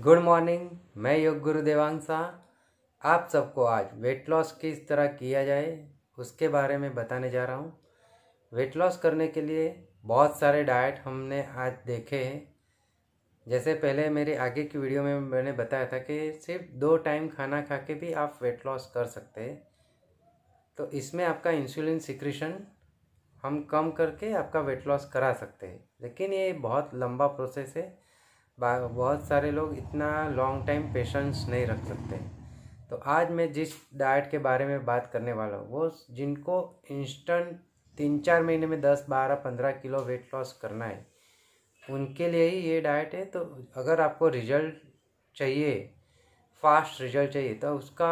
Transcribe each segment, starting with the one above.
good morning मैं योग गुरु देवांशा आप सबको आज वेट लॉस किस तरह किया जाए उसके बारे में बताने जा रहा हूँ वेट लॉस करने के लिए बहुत सारे डाइट हमने आज देखे हैं जैसे पहले मेरे आगे की वीडियो में मैंने बताया था कि सिर्फ दो टाइम खाना खा के भी आप वेट लॉस कर सकते हैं तो इसमें आपका इंसुलिन सिक्रेशन हम कम करके आपका वेट लॉस करा सकते हैं लेकिन ये बहुत लंबा प्रोसेस है बहुत सारे लोग इतना लॉन्ग टाइम पेशेंस नहीं रख सकते तो आज मैं जिस डाइट के बारे में बात करने वाला हूँ वो जिनको इंस्टेंट तीन चार महीने में दस बारह पंद्रह किलो वेट लॉस करना है उनके लिए ही ये डाइट है तो अगर आपको रिजल्ट चाहिए फास्ट रिजल्ट चाहिए तो उसका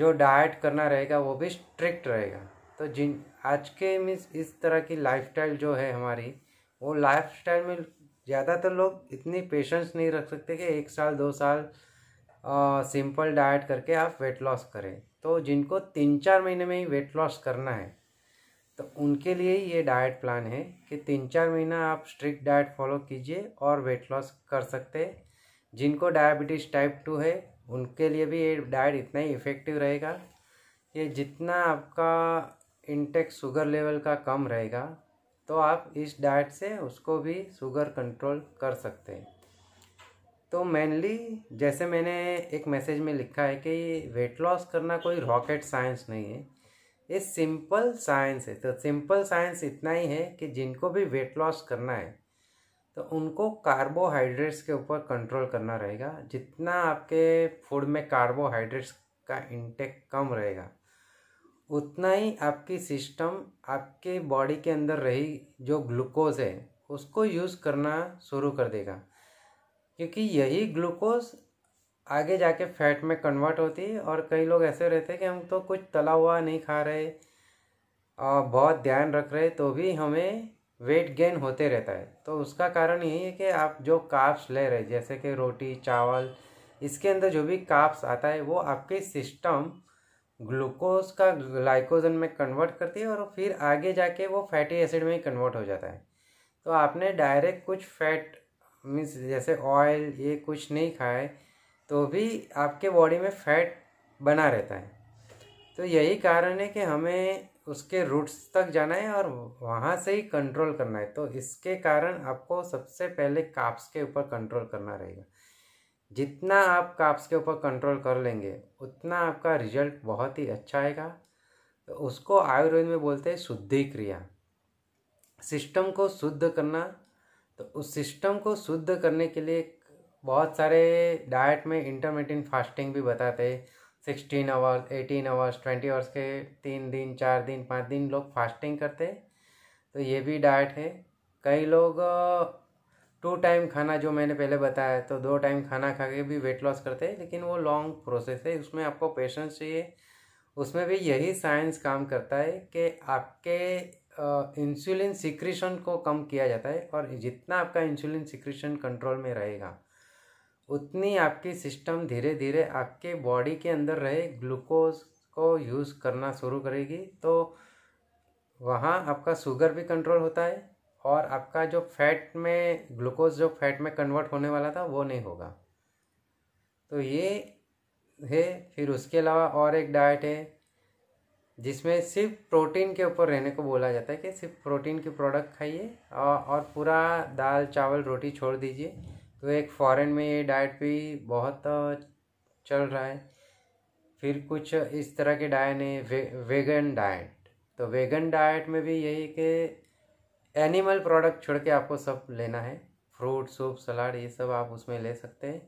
जो डाइट करना रहेगा वो भी स्ट्रिक्ट रहेगा तो जिन आज के मीन्स इस तरह की लाइफस्टाइल जो है हमारी वो लाइफस्टाइल में ज़्यादातर लोग इतनी पेशेंस नहीं रख सकते कि एक साल दो साल आ, सिंपल डाइट करके आप वेट लॉस करें तो जिनको तीन चार महीने में ही वेट लॉस करना है तो उनके लिए ये डाइट प्लान है कि तीन चार महीना आप स्ट्रिक्ट डाइट फॉलो कीजिए और वेट लॉस कर सकते हैं जिनको डायबिटीज़ टाइप टू है उनके लिए भी ये डाइट इतना ही इफ़ेक्टिव रहेगा ये जितना आपका इंटेक्स शुगर लेवल का कम रहेगा तो आप इस डाइट से उसको भी शुगर कंट्रोल कर सकते हैं तो मेनली जैसे मैंने एक मैसेज में लिखा है कि वेट लॉस करना कोई रॉकेट साइंस नहीं है ये सिंपल साइंस है तो सिंपल साइंस इतना ही है कि जिनको भी वेट लॉस करना है तो उनको कार्बोहाइड्रेट्स के ऊपर कंट्रोल करना रहेगा जितना आपके फूड में कार्बोहाइड्रेट्स का इंटेक कम रहेगा उतना ही आपकी सिस्टम आपके बॉडी के अंदर रही जो ग्लूकोज है उसको यूज़ करना शुरू कर देगा क्योंकि यही ग्लूकोज आगे जाके फैट में कन्वर्ट होती है और कई लोग ऐसे रहते हैं कि हम तो कुछ तला हुआ नहीं खा रहे और बहुत ध्यान रख रहे तो भी हमें वेट गेन होते रहता है तो उसका कारण यही है कि आप जो काप्स ले रहे जैसे कि रोटी चावल इसके अंदर जो भी काप्स आता है वो आपके सिस्टम ग्लूकोज का ग्लाइकोजन में कन्वर्ट करती है और फिर आगे जाके वो फैटी एसिड में ही कन्वर्ट हो जाता है तो आपने डायरेक्ट कुछ फैट मीन्स जैसे ऑयल ये कुछ नहीं खाए तो भी आपके बॉडी में फैट बना रहता है तो यही कारण है कि हमें उसके रूट्स तक जाना है और वहाँ से ही कंट्रोल करना है तो इसके कारण आपको सबसे पहले काप्स के ऊपर कंट्रोल करना रहेगा जितना आप काप्स के ऊपर कंट्रोल कर लेंगे उतना आपका रिजल्ट बहुत ही अच्छा आएगा तो उसको आयुर्वेद में बोलते हैं शुद्धि क्रिया सिस्टम को शुद्ध करना तो उस सिस्टम को शुद्ध करने के लिए बहुत सारे डाइट में इंटरमीडियंट फास्टिंग भी बताते हैं sixteen hours eighteen hours twenty hours के तीन दिन चार दिन पाँच दिन लोग फास्टिंग करते तो ये भी डाइट है कई लोग टू टाइम खाना जो मैंने पहले बताया तो दो टाइम खाना खा के भी वेट लॉस करते हैं लेकिन वो लॉन्ग प्रोसेस है उसमें आपको पेशेंस चाहिए उसमें भी यही साइंस काम करता है कि आपके इंसुलिन सिक्रीशन को कम किया जाता है और जितना आपका इंसुलिन सिक्रीशन कंट्रोल में रहेगा उतनी आपकी सिस्टम धीरे धीरे आपके बॉडी के अंदर रहे ग्लूकोज को यूज़ करना शुरू करेगी तो वहाँ आपका शुगर भी कंट्रोल होता है और आपका जो फैट में ग्लूकोज जो फैट में कन्वर्ट होने वाला था वो नहीं होगा तो ये है फिर उसके अलावा और एक डाइट है जिसमें सिर्फ प्रोटीन के ऊपर रहने को बोला जाता है कि सिर्फ प्रोटीन के प्रोडक्ट खाइए और पूरा दाल चावल रोटी छोड़ दीजिए तो एक फॉरेन में ये डाइट भी बहुत चल रहा है फिर कुछ इस तरह के डाइट है वे, वेगन डाइट तो वेगन डाइट में भी यही कि एनिमल प्रोडक्ट छोड़ के आपको सब लेना है फ्रूट सूप सलाड ये सब आप उसमें ले सकते हैं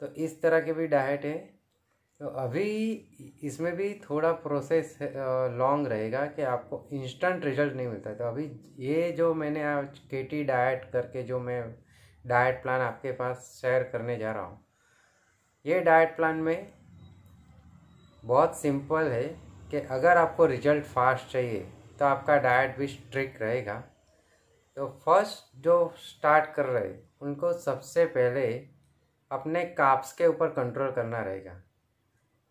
तो इस तरह के भी डाइट है तो अभी इसमें भी थोड़ा प्रोसेस लॉन्ग रहेगा कि आपको इंस्टेंट रिजल्ट नहीं मिलता तो अभी ये जो मैंने आज केटी डाइट करके जो मैं डाइट प्लान आपके पास शेयर करने जा रहा हूँ ये डाइट प्लान में बहुत सिंपल है कि अगर आपको रिजल्ट फास्ट चाहिए तो आपका डाइट भी स्ट्रिक्ट रहेगा तो फर्स्ट जो स्टार्ट कर रहे उनको सबसे पहले अपने काप्स के ऊपर कंट्रोल करना रहेगा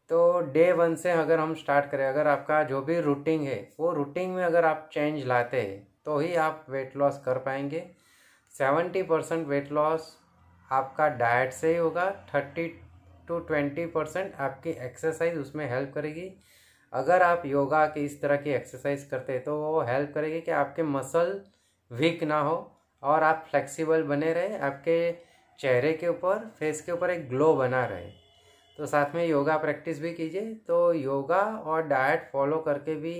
तो डे वन से अगर हम स्टार्ट करें अगर आपका जो भी रूटीन है वो रूटीन में अगर आप चेंज लाते हैं तो ही आप वेट लॉस कर पाएंगे सेवेंटी परसेंट वेट लॉस आपका डाइट से ही होगा थर्टी टू ट्वेंटी परसेंट आपकी एक्सरसाइज उसमें हेल्प करेगी अगर आप योगा की इस तरह की एक्सरसाइज करते हैं तो वो हेल्प करेगी कि आपके मसल वीक ना हो और आप फ्लेक्सिबल बने रहे आपके चेहरे के ऊपर फेस के ऊपर एक ग्लो बना रहे तो साथ में योगा प्रैक्टिस भी कीजिए तो योगा और डाइट फॉलो करके भी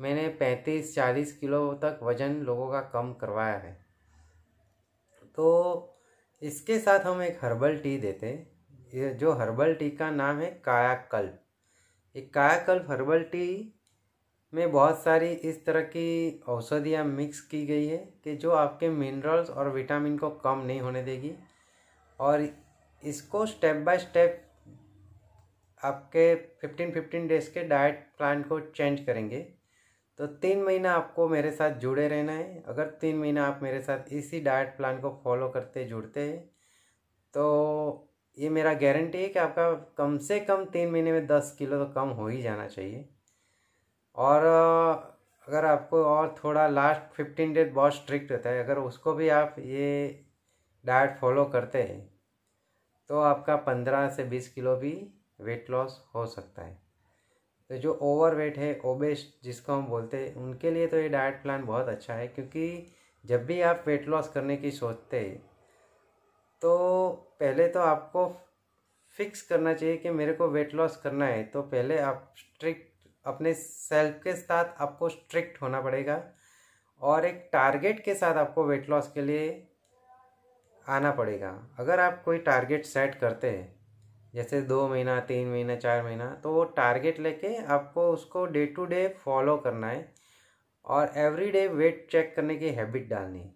मैंने पैंतीस चालीस किलो तक वज़न लोगों का कम करवाया है तो इसके साथ हम एक हर्बल टी देते हैं जो हर्बल टी का नाम है कायाकल्प एक कायाकल्प हर्बल टी में बहुत सारी इस तरह की औषधियाँ मिक्स की गई है कि जो आपके मिनरल्स और विटामिन को कम नहीं होने देगी और इसको स्टेप बाय स्टेप आपके फिफ्टीन फिफ्टीन डेज़ के डाइट प्लान को चेंज करेंगे तो तीन महीना आपको मेरे साथ जुड़े रहना है अगर तीन महीना आप मेरे साथ इसी डाइट प्लान को फॉलो करते जुड़ते हैं तो ये मेरा गारंटी है कि आपका कम से कम तीन महीने में दस किलो तो कम हो ही जाना चाहिए और अगर आपको और थोड़ा लास्ट फिफ्टीन डेज बहुत स्ट्रिक्ट होता है अगर उसको भी आप ये डाइट फॉलो करते हैं तो आपका पंद्रह से बीस किलो भी वेट लॉस हो सकता है तो जो ओवर वेट है ओबेस जिसको हम बोलते हैं उनके लिए तो ये डाइट प्लान बहुत अच्छा है क्योंकि जब भी आप वेट लॉस करने की सोचते हैं तो पहले तो आपको फिक्स करना चाहिए कि मेरे को वेट लॉस करना है तो पहले आप स्ट्रिक्ट अपने सेल्फ के साथ आपको स्ट्रिक्ट होना पड़ेगा और एक टारगेट के साथ आपको वेट लॉस के लिए आना पड़ेगा अगर आप कोई टारगेट सेट करते हैं जैसे दो महीना तीन महीना चार महीना तो वो टारगेट लेके आपको उसको डे टू डे फॉलो करना है और एवरी डे वेट चेक करने की हैबिट डालनी है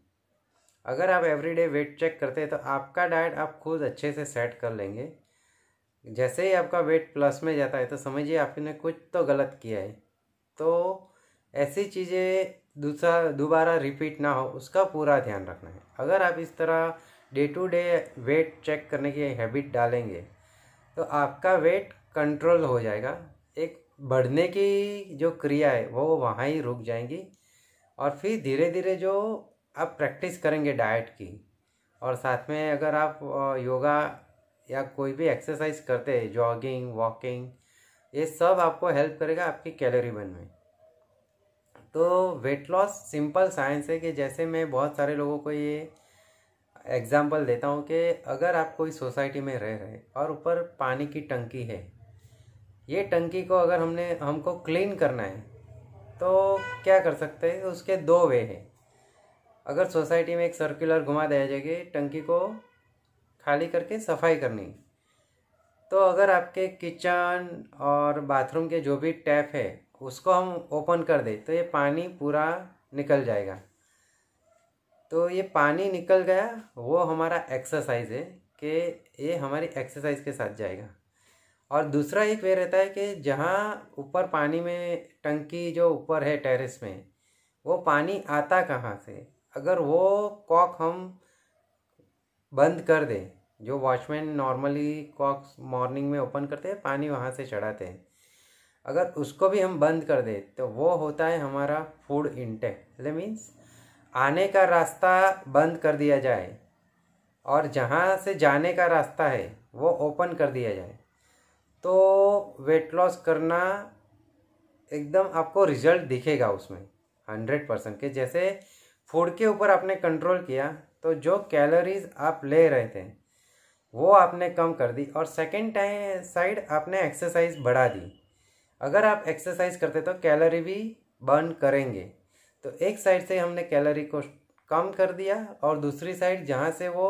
अगर आप एवरी डे वेट चेक करते हैं तो आपका डाइट आप खुद अच्छे से सेट कर लेंगे जैसे ही आपका वेट प्लस में जाता है तो समझिए आपने कुछ तो गलत किया है तो ऐसी चीज़ें दूसरा दोबारा रिपीट ना हो उसका पूरा ध्यान रखना है अगर आप इस तरह day to day weight check करने की हैबिट डालेंगे तो आपका वेट कंट्रोल हो जाएगा एक बढ़ने की जो क्रिया है वो वहाँ ही रुक जाएंगी और फिर धीरे धीरे जो आप प्रैक्टिस करेंगे डाइट की और साथ में अगर आप योगा या कोई भी एक्सरसाइज करते हैं जॉगिंग वॉकिंग ये सब आपको हेल्प करेगा आपकी कैलोरी बर्न में तो वेट लॉस सिंपल साइंस है कि जैसे मैं बहुत सारे लोगों को ये एग्ज़ाम्पल देता हूँ कि अगर आप कोई सोसाइटी में रह रहे और ऊपर पानी की टंकी है ये टंकी को अगर हमने हमको क्लीन करना है तो क्या कर सकते हैं उसके दो वे हैं अगर सोसाइटी में एक सर्कुलर घुमा दिया जाएगी टंकी को खाली करके सफाई करनी तो अगर आपके किचन और बाथरूम के जो भी टैप है उसको हम ओपन कर दें तो ये पानी पूरा निकल जाएगा तो ये पानी निकल गया वो हमारा एक्सरसाइज है कि ये हमारी एक्सरसाइज के साथ जाएगा और दूसरा एक वे रहता है कि जहाँ ऊपर पानी में टंकी जो ऊपर है टेरेस में वो पानी आता कहाँ से अगर वो कॉक हम बंद कर दें जो वॉचमैन नॉर्मली कॉक्स मॉर्निंग में ओपन करते हैं पानी वहाँ से चढ़ाते हैं अगर उसको भी हम बंद कर दें तो वो होता है हमारा फूड इंटेक दैट मीन्स आने का रास्ता बंद कर दिया जाए और जहाँ से जाने का रास्ता है वो ओपन कर दिया जाए तो वेट लॉस करना एकदम आपको रिजल्ट दिखेगा उसमें हंड्रेड परसेंट के जैसे फूड के ऊपर आपने कंट्रोल किया तो जो कैलोरीज आप ले रहे थे वो आपने कम कर दी और सेकेंड टाइम साइड आपने एक्सरसाइज बढ़ा दी अगर आप एक्सरसाइज करते तो कैलोरी भी बर्न करेंगे तो एक साइड से हमने कैलोरी को कम कर दिया और दूसरी साइड जहाँ से वो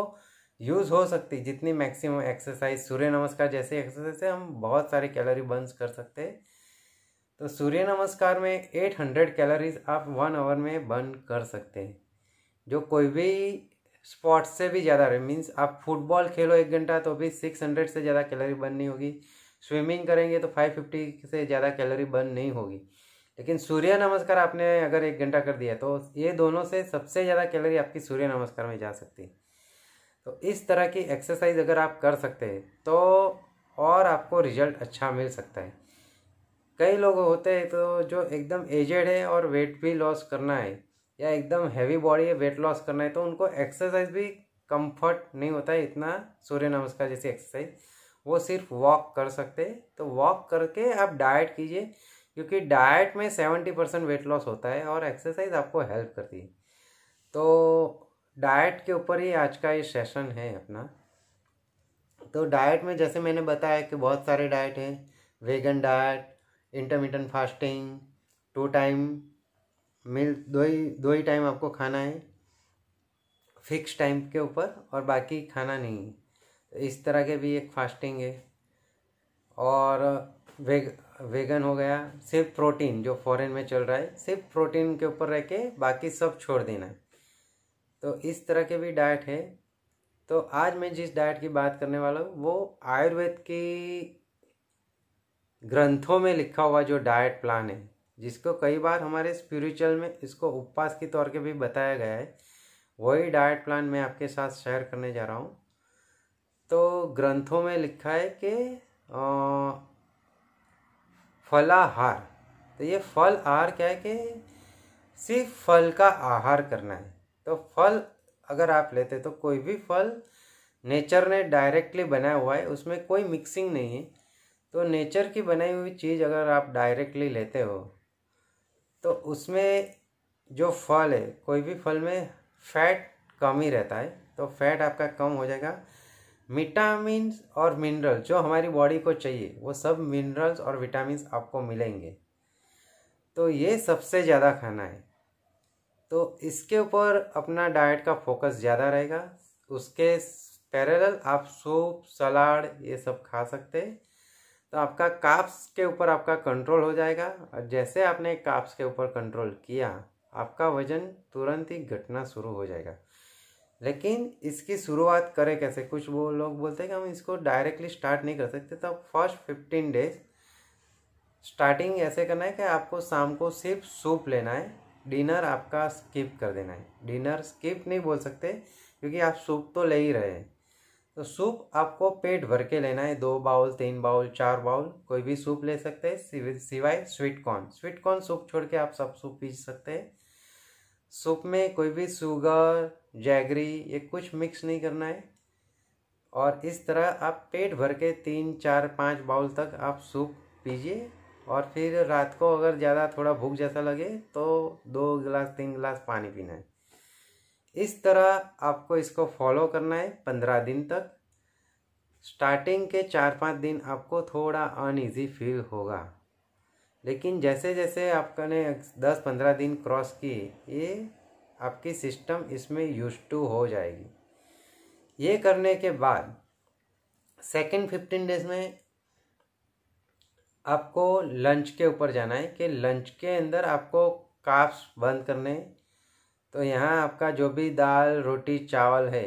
यूज़ हो सकती जितनी मैक्सिमम एक्सरसाइज सूर्य नमस्कार जैसे एक्सरसाइज से हम बहुत सारे कैलोरी बर्न कर सकते तो सूर्य नमस्कार में 800 कैलोरीज आप वन आवर में बर्न कर सकते हैं जो कोई भी स्पोर्ट्स से भी ज़्यादा मीन्स आप फुटबॉल खेलो एक घंटा तो भी सिक्स हंड्रेड से ज़्यादा कैलोरी बर्न नहीं होगी स्विमिंग करेंगे तो फाइव फिफ्टी से ज़्यादा कैलोरी बर्न नहीं होगी लेकिन सूर्य नमस्कार आपने अगर एक घंटा कर दिया तो ये दोनों से सबसे ज़्यादा कैलोरी आपकी सूर्य नमस्कार में जा सकती है तो इस तरह की एक्सरसाइज अगर आप कर सकते हैं तो और आपको रिजल्ट अच्छा मिल सकता है कई लोग होते हैं तो जो एकदम एजेड है और वेट भी लॉस करना है या एकदम हैवी बॉडी है वेट लॉस करना है तो उनको एक्सरसाइज भी कंफर्ट नहीं होता है इतना सूर्य नमस्कार जैसी एक्सरसाइज वो सिर्फ वॉक कर सकते तो वॉक करके आप डाइट कीजिए क्योंकि डाइट में सेवेंटी परसेंट वेट लॉस होता है और एक्सरसाइज आपको हेल्प करती है तो डाइट के ऊपर ही आज का ये सेशन है अपना तो डाइट में जैसे मैंने बताया कि बहुत सारे डाइट हैं vegan diet intermittent fasting two time meal दो ही दो ही टाइम आपको खाना है फिक्स टाइम के ऊपर और बाकी खाना नहीं है तो इस तरह के भी एक फास्टिंग है और वेग वेगन हो गया सिर्फ प्रोटीन जो फॉरेन में चल रहा है सिर्फ प्रोटीन के ऊपर रह के बाकी सब छोड़ देना तो इस तरह के भी डाइट है तो आज मैं जिस डाइट की बात करने वाला हूँ वो आयुर्वेद की ग्रंथों में लिखा हुआ जो डाइट प्लान है जिसको कई बार हमारे स्पिरिचुअल में इसको उपवास के तौर के भी बताया गया है वही डाइट प्लान मैं आपके साथ शेयर करने जा रहा हूँ तो ग्रंथों में लिखा है कि फलाहार तो ये फल आहार क्या है कि सिर्फ फल का आहार करना है तो फल अगर आप लेते तो कोई भी फल नेचर ने डायरेक्टली बनाया हुआ है उसमें कोई मिक्सिंग नहीं है तो नेचर की बनाई हुई चीज़ अगर आप डायरेक्टली लेते हो तो उसमें जो फल है कोई भी फल में फैट कम ही रहता है तो फैट आपका कम हो जाएगा विटामिन और मिनरल जो हमारी बॉडी को चाहिए वो सब मिनरल्स और विटामिन आपको मिलेंगे तो ये सबसे ज़्यादा खाना है तो इसके ऊपर अपना डाइट का फोकस ज़्यादा रहेगा उसके पैरेलल आप सूप सलाड ये सब खा सकते हैं तो आपका काप्स के ऊपर आपका कंट्रोल हो जाएगा और जैसे आपने काप्स के ऊपर कंट्रोल किया आपका वजन तुरंत ही घटना शुरू हो जाएगा लेकिन इसकी शुरुआत करें कैसे कुछ वो लोग बोलते हैं कि हम इसको डायरेक्टली स्टार्ट नहीं कर सकते तो फर्स्ट फिफ्टीन डेज स्टार्टिंग ऐसे करना है कि आपको शाम को सिर्फ सूप लेना है डिनर आपका स्किप कर देना है डिनर स्किप नहीं बोल सकते क्योंकि आप सूप तो ले ही रहे हैं तो सूप आपको पेट भर के लेना है दो बाउल तीन बाउल चार बाउल कोई भी सूप ले सकते हैं सिवाय sweet corn sweet corn soup छोड़ के आप सब सूप पी सकते हैं सूप में कोई भी शुगर जैगरी ये कुछ मिक्स नहीं करना है और इस तरह आप पेट भर के तीन चार पाँच बाउल तक आप सूप पीजिए और फिर रात को अगर ज़्यादा थोड़ा भूख जैसा लगे तो दो गिलास तीन गिलास पानी पीना है इस तरह आपको इसको फॉलो करना है पंद्रह दिन तक स्टार्टिंग के चार पाँच दिन आपको थोड़ा अनइजी फील होगा लेकिन जैसे जैसे आपने दस पंद्रह दिन क्रॉस की ये आपकी सिस्टम इसमें यूज टू हो जाएगी ये करने के बाद सेकेंड फिफ्टीन डेज में आपको लंच के ऊपर जाना है कि लंच के अंदर आपको काप्स बंद करने तो यहाँ आपका जो भी दाल रोटी चावल है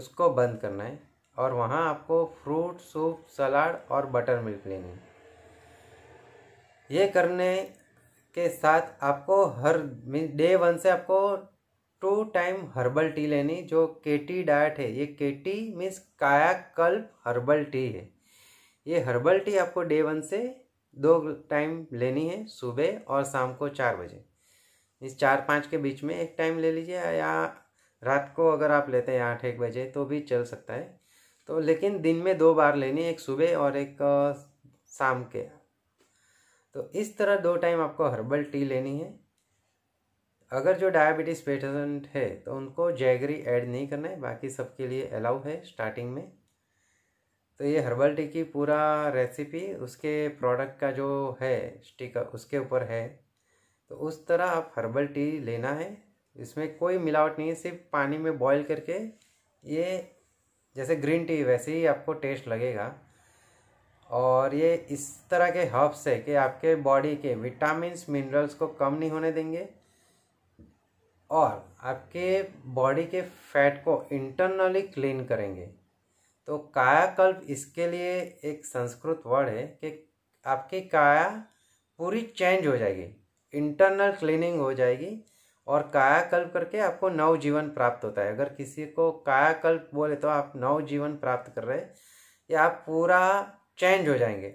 उसको बंद करना है और वहाँ आपको फ्रूट सूप सलाड और बटर मिल्क लेनी है ये करने के साथ आपको हर डे वन से आपको टू टाइम हर्बल टी लेनी जो केटी डाइट है ये KT means Kayakalp herbal tea है ये हर्बल टी आपको डे वन से दो टाइम लेनी है सुबह और शाम को चार बजे इस चार पाँच के बीच में एक टाइम ले लीजिए या रात को अगर आप लेते हैं आठ एक बजे तो भी चल सकता है तो लेकिन दिन में दो बार लेनी एक सुबह और एक शाम के तो इस तरह दो टाइम आपको हर्बल टी लेनी है अगर जो डायबिटीज़ पेशेंट है तो उनको जैगरी ऐड नहीं करना है बाकी सबके लिए अलाउ है स्टार्टिंग में तो ये हर्बल टी की पूरा रेसिपी उसके प्रोडक्ट का जो है स्टिकर उसके ऊपर है तो उस तरह आप हर्बल टी लेना है इसमें कोई मिलावट नहीं है सिर्फ पानी में बॉईल करके ये जैसे ग्रीन टी वैसे ही आपको टेस्ट लगेगा और ये इस तरह के हर्ब्स है कि आपके बॉडी के विटामिन मिनरल्स को कम नहीं होने देंगे और आपके बॉडी के फैट को इंटरनली क्लीन करेंगे तो कायाकल्प इसके लिए एक संस्कृत वर्ड है कि आपकी काया पूरी चेंज हो जाएगी इंटरनल क्लीनिंग हो जाएगी और कायाकल्प करके आपको नव जीवन प्राप्त होता है अगर किसी को कायाकल्प बोले तो आप नव जीवन प्राप्त कर रहे हैं या आप पूरा चेंज हो जाएंगे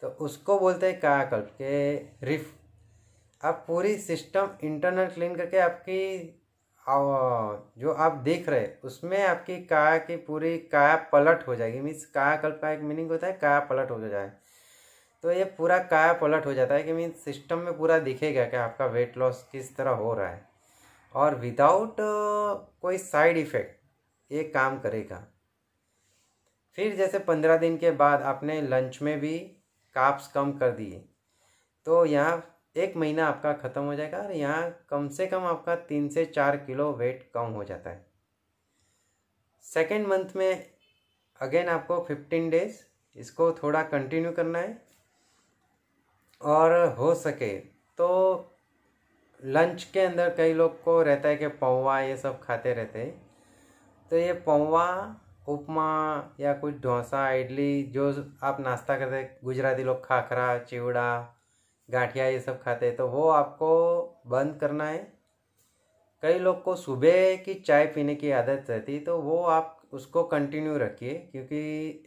तो उसको बोलते हैं कायाकल्प के रिफ आप पूरी सिस्टम इंटरनल क्लीन करके आपकी जो आप देख रहे उसमें आपकी काया की पूरी काया पलट हो जाएगी मीन्स कायाकल्प का एक मीनिंग होता है काया पलट हो जाए तो ये पूरा काया पलट हो जाता है कि मीन सिस्टम में पूरा दिखेगा कि आपका वेट लॉस किस तरह हो रहा है और विदाउट कोई साइड इफ़ेक्ट ये काम करेगा फिर जैसे पंद्रह दिन के बाद आपने लंच में भी काप्स कम कर दिए तो यहाँ एक महीना आपका ख़त्म हो जाएगा और यहाँ कम से कम आपका तीन से चार किलो वेट कम हो जाता है सेकेंड मंथ में अगेन आपको फिफ्टीन डेज इसको थोड़ा कंटिन्यू करना है और हो सके तो लंच के अंदर कई लोग को रहता है कि पौवा ये सब खाते रहते हैं तो ये पौवा उपमा या कुछ डोसा इडली जो आप नाश्ता करते गुजराती लोग खाखरा चिवड़ा गाठिया ये सब खाते हैं तो वो आपको बंद करना है कई लोग को सुबह की चाय पीने की आदत रहती तो वो आप उसको कंटिन्यू रखिए क्योंकि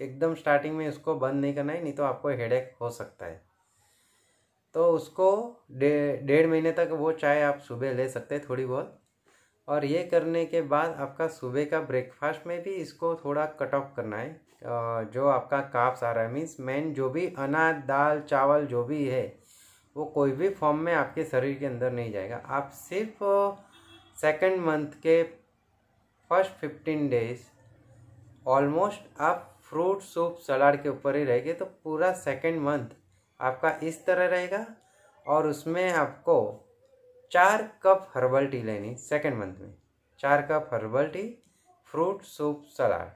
एकदम स्टार्टिंग में उसको बंद नहीं करना है नहीं तो आपको हेडेक हो सकता है तो उसको डेढ़ महीने तक वो चाय आप सुबह ले सकते हैं थोड़ी बहुत और ये करने के बाद आपका सुबह का ब्रेकफास्ट में भी इसको थोड़ा कट ऑफ करना है जो आपका काप्स आ रहा है मीन्स मेन जो भी अनाज दाल चावल जो भी है वो कोई भी फॉर्म में आपके शरीर के अंदर नहीं जाएगा आप सिर्फ सेकंड मंथ के फर्स्ट फिफ्टीन डेज ऑलमोस्ट आप फ्रूट सूप सलाड के ऊपर ही रहेंगे तो पूरा सेकंड मंथ आपका इस तरह रहेगा और उसमें आपको चार कप हर्बल टी लेनी सेकेंड मंथ में चार cup herbal tea fruit soup salad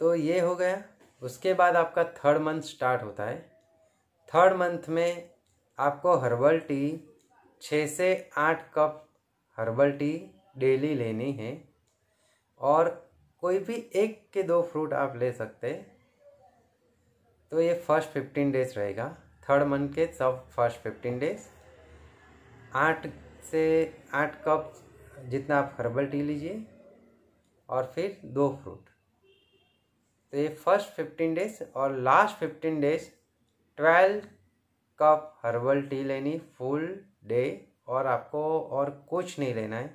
तो ये हो गया उसके बाद आपका थर्ड मंथ स्टार्ट होता है थर्ड मंथ में आपको हर्बल टी छः से आठ कप हर्बल टी डेली लेनी है और कोई भी एक के दो फ्रूट आप ले सकते हैं तो ये फर्स्ट फिफ्टीन डेज रहेगा थर्ड मंथ के सब फर्स्ट फिफ्टीन डेज आठ से आठ कप जितना आप हर्बल टी लीजिए और फिर दो फ्रूट तो ये फर्स्ट फिफ्टीन डेज और last fifteen days twelve cup herbal tea लेनी फुल डे और आपको और कुछ नहीं लेना है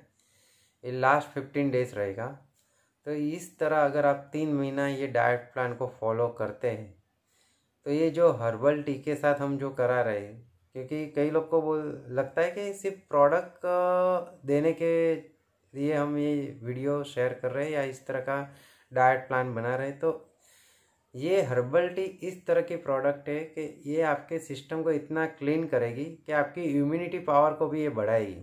ये लास्ट फिफ्टीन डेज रहेगा तो इस तरह अगर आप तीन महीना ये डाइट प्लान को फॉलो करते हैं तो ये जो हर्बल टी के साथ हम जो करा रहे हैं क्योंकि कई लोग को बोल लगता है कि सिर्फ प्रोडक्ट देने के लिए हम ये वीडियो शेयर कर रहे हैं या इस तरह का डाइट प्लान बना रहे हैं तो ये हर्बल टी इस तरह की प्रोडक्ट है कि ये आपके सिस्टम को इतना क्लीन करेगी कि आपकी इम्यूनिटी पावर को भी ये बढ़ाएगी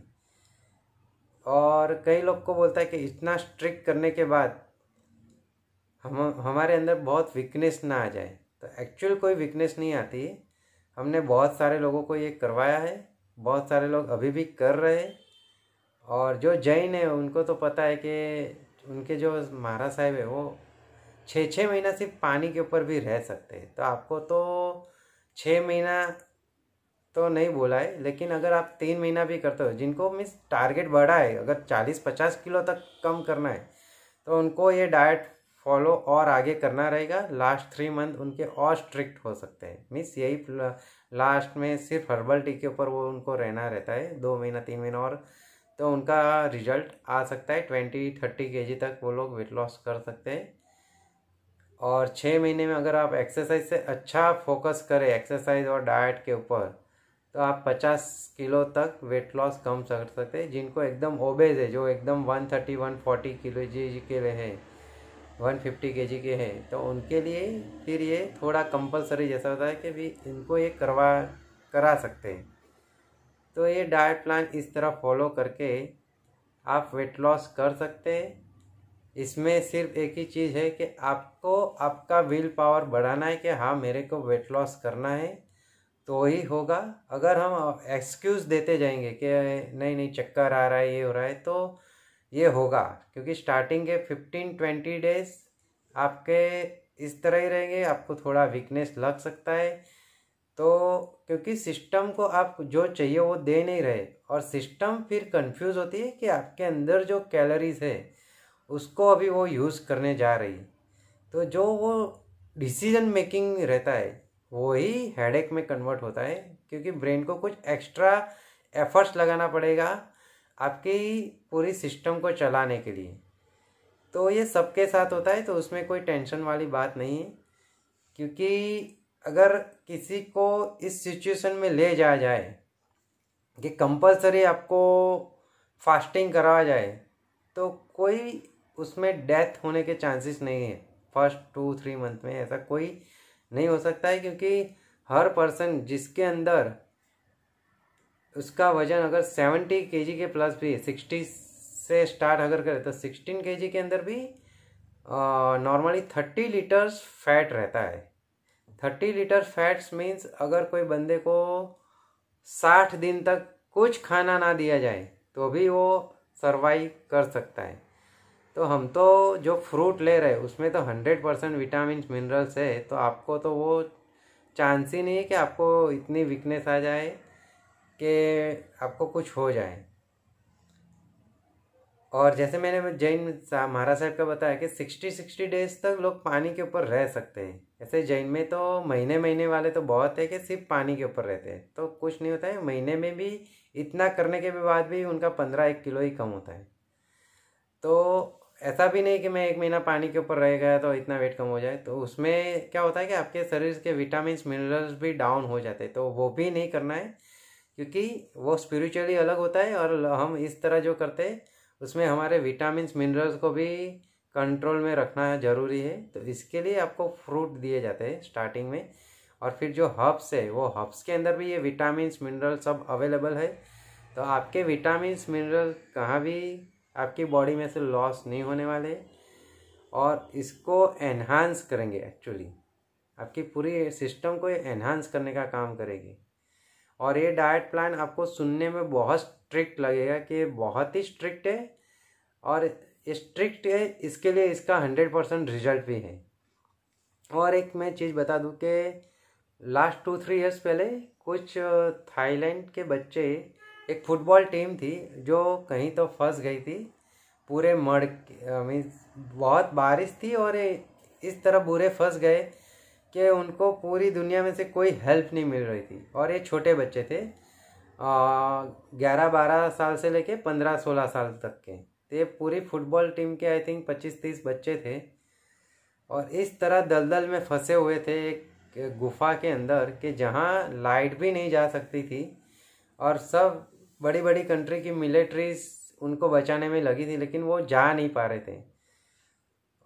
और कई लोग को बोलता है कि इतना स्ट्रिक्ट करने के बाद हम हमारे अंदर बहुत वीकनेस ना आ जाए एक्चुअल कोई वीकनेस नहीं आती हमने बहुत सारे लोगों को ये करवाया है बहुत सारे लोग अभी भी कर रहे हैं और जो जैन है उनको तो पता है कि उनके जो महाराज साहेब है वो छः छः महीना सिर्फ पानी के ऊपर भी रह सकते हैं तो आपको तो छः महीना तो नहीं बोला है लेकिन अगर आप तीन महीना भी करते हो जिनको मीन्स टारगेट बढ़ा है अगर चालीस पचास किलो तक कम करना है तो उनको ये डाइट फॉलो और आगे करना रहेगा लास्ट थ्री मंथ उनके और स्ट्रिक्ट हो सकते हैं मीन्स यही लास्ट में सिर्फ हर्बल टी के ऊपर वो उनको रहना रहता है दो महीना तीन महीना और तो उनका रिजल्ट आ सकता है ट्वेंटी थर्टी के तक वो लोग वेट लॉस कर सकते हैं और छः महीने में अगर आप एक्सरसाइज से अच्छा फोकस करें एक्सरसाइज और डाइट के ऊपर तो आप पचास किलो तक वेट लॉस कम कर सकते हैं जिनको एकदम ओबेज है जो एकदम one thirty one forty kilo जी के हैं वन फिफ्टी के जी के हैं तो उनके लिए फिर ये थोड़ा कंपलसरी जैसा होता है कि भी इनको ये करवा करा सकते हैं तो ये डाइट प्लान इस तरह फॉलो करके आप वेट लॉस कर सकते हैं इसमें सिर्फ एक ही चीज़ है कि आपको आपका विल पावर बढ़ाना है कि हाँ मेरे को वेट लॉस करना है तो ही होगा अगर हम एक्सक्यूज़ देते जाएंगे कि नहीं नहीं चक्कर आ रहा है ये हो रहा है तो ये होगा क्योंकि स्टार्टिंग के फिफ्टीन ट्वेंटी डेज आपके इस तरह ही रहेंगे आपको थोड़ा वीकनेस लग सकता है तो क्योंकि सिस्टम को आप जो चाहिए वो दे नहीं रहे और सिस्टम फिर कंफ्यूज होती है कि आपके अंदर जो कैलोरीज है उसको अभी वो यूज़ करने जा रही तो जो वो डिसीजन मेकिंग रहता है वो ही हेडेक में कन्वर्ट होता है क्योंकि ब्रेन को कुछ एक्स्ट्रा एफर्ट्स लगाना पड़ेगा आपके पूरी सिस्टम को चलाने के लिए तो ये सबके साथ होता है तो उसमें कोई टेंशन वाली बात नहीं है क्योंकि अगर किसी को इस सिचुएशन में ले जाया जाए कि कंपलसरी आपको फास्टिंग करवाया जाए तो कोई उसमें डेथ होने के चांसेस नहीं है फर्स्ट टू थ्री मंथ में ऐसा कोई नहीं हो सकता है क्योंकि हर पर्सन जिसके अंदर उसका वजन अगर सेवेंटी के के प्लस भी सिक्सटी से स्टार्ट अगर करें तो सिक्सटीन के के अंदर भी नॉर्मली थर्टी लीटर्स फैट रहता है थर्टी लीटर फैट्स मीन्स अगर कोई बंदे को साठ दिन तक कुछ खाना ना दिया जाए तो भी वो सर्वाइव कर सकता है तो हम तो जो फ्रूट ले रहे उसमें तो हंड्रेड परसेंट विटामिन मिनरल्स है तो आपको तो वो चांस ही नहीं है कि आपको इतनी वीकनेस आ जाए कि आपको कुछ हो जाए और जैसे मैंने जैन साहब महाराज साहब का बताया कि सिक्सटी सिक्सटी डेज तक लोग पानी के ऊपर रह सकते हैं ऐसे जैन में तो महीने महीने वाले तो बहुत है कि सिर्फ पानी के ऊपर रहते हैं तो कुछ नहीं होता है महीने में भी इतना करने के भी बाद भी उनका पंद्रह एक किलो ही कम होता है तो ऐसा भी नहीं कि मैं एक महीना पानी के ऊपर रह गया तो इतना वेट कम हो जाए तो उसमें क्या होता है कि आपके शरीर के विटामिन मिनरल्स भी डाउन हो जाते हैं तो वो भी नहीं करना है क्योंकि वो स्पिरिचुअली अलग होता है और हम इस तरह जो करते हैं उसमें हमारे विटामिन मिनरल्स को भी कंट्रोल में रखना ज़रूरी है तो इसके लिए आपको फ्रूट दिए जाते हैं स्टार्टिंग में और फिर जो हब्स है वो हब्स के अंदर भी ये विटामिन मिनरल सब अवेलेबल है तो आपके विटामिन मिनरल कहाँ भी आपकी बॉडी में से लॉस नहीं होने वाले और इसको एनहांस करेंगे एक्चुअली आपकी पूरी सिस्टम को ये एनहांस करने का काम करेगी और ये डाइट प्लान आपको सुनने में बहुत स्ट्रिक्ट लगेगा कि बहुत ही स्ट्रिक्ट है और स्ट्रिक्ट है इसके लिए इसका हंड्रेड परसेंट रिजल्ट भी है और एक मैं चीज़ बता दूँ कि लास्ट टू थ्री इयर्स पहले कुछ थाईलैंड के बच्चे एक फुटबॉल टीम थी जो कहीं तो फंस गई थी पूरे मड़ मीन्स बहुत बारिश थी और इस तरह बुरे फंस गए कि उनको पूरी दुनिया में से कोई हेल्प नहीं मिल रही थी और ये छोटे बच्चे थे ग्यारह बारह साल से लेके पंद्रह सोलह साल तक के तो ये पूरी फुटबॉल टीम के आई थिंक पच्चीस तीस बच्चे थे और इस तरह दलदल में फंसे हुए थे एक गुफा के अंदर कि जहाँ लाइट भी नहीं जा सकती थी और सब बड़ी बड़ी कंट्री की मिलिट्रीज उनको बचाने में लगी थी लेकिन वो जा नहीं पा रहे थे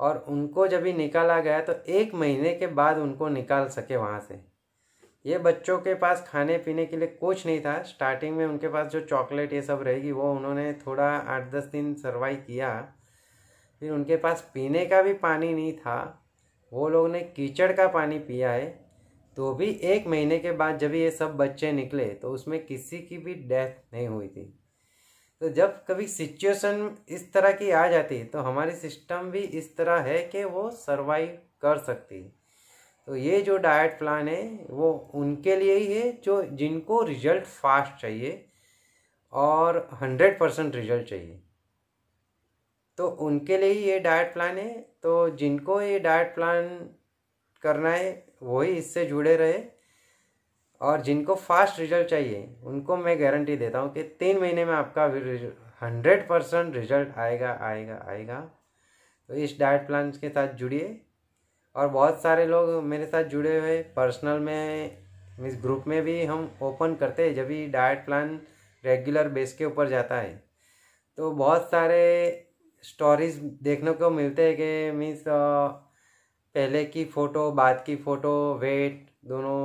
और उनको जब ही निकाला गया तो एक महीने के बाद उनको निकाल सके वहाँ से ये बच्चों के पास खाने पीने के लिए कुछ नहीं था स्टार्टिंग में उनके पास जो चॉकलेट ये सब रहेगी वो उन्होंने थोड़ा आठ दस दिन सर्वाइव किया फिर उनके पास पीने का भी पानी नहीं था वो लोग ने कीचड़ का पानी पिया है तो भी एक महीने के बाद जब ये सब बच्चे निकले तो उसमें किसी की भी डेथ नहीं हुई थी तो जब कभी सिचुएशन इस तरह की आ जाती है तो हमारी सिस्टम भी इस तरह है कि वो सरवाइव कर सकती है तो ये जो डाइट प्लान है वो उनके लिए ही है जो जिनको रिजल्ट फास्ट चाहिए और हंड्रेड परसेंट रिजल्ट चाहिए तो उनके लिए ही ये डाइट प्लान है तो जिनको ये डाइट प्लान करना है वही इससे जुड़े रहे और जिनको फास्ट रिजल्ट चाहिए उनको मैं गारंटी देता हूँ कि तीन महीने में आपका हंड्रेड परसेंट रिजल्ट आएगा आएगा आएगा तो इस डाइट प्लान के साथ जुड़िए और बहुत सारे लोग मेरे साथ जुड़े हुए पर्सनल में इस ग्रुप में भी हम ओपन करते हैं जब भी डाइट प्लान रेगुलर बेस के ऊपर जाता है तो बहुत सारे स्टोरीज देखने को मिलते हैं कि मीन्स पहले की फ़ोटो बाद की फ़ोटो वेट दोनों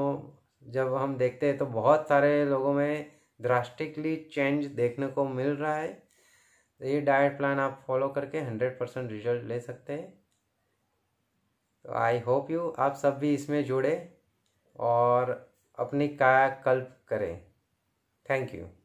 जब हम देखते हैं तो बहुत सारे लोगों में ड्रास्टिकली चेंज देखने को मिल रहा है तो ये डाइट प्लान आप फॉलो करके हंड्रेड परसेंट रिजल्ट ले सकते हैं तो आई होप यू आप सब भी इसमें जुड़े और अपनी कायाकल्प करें थैंक यू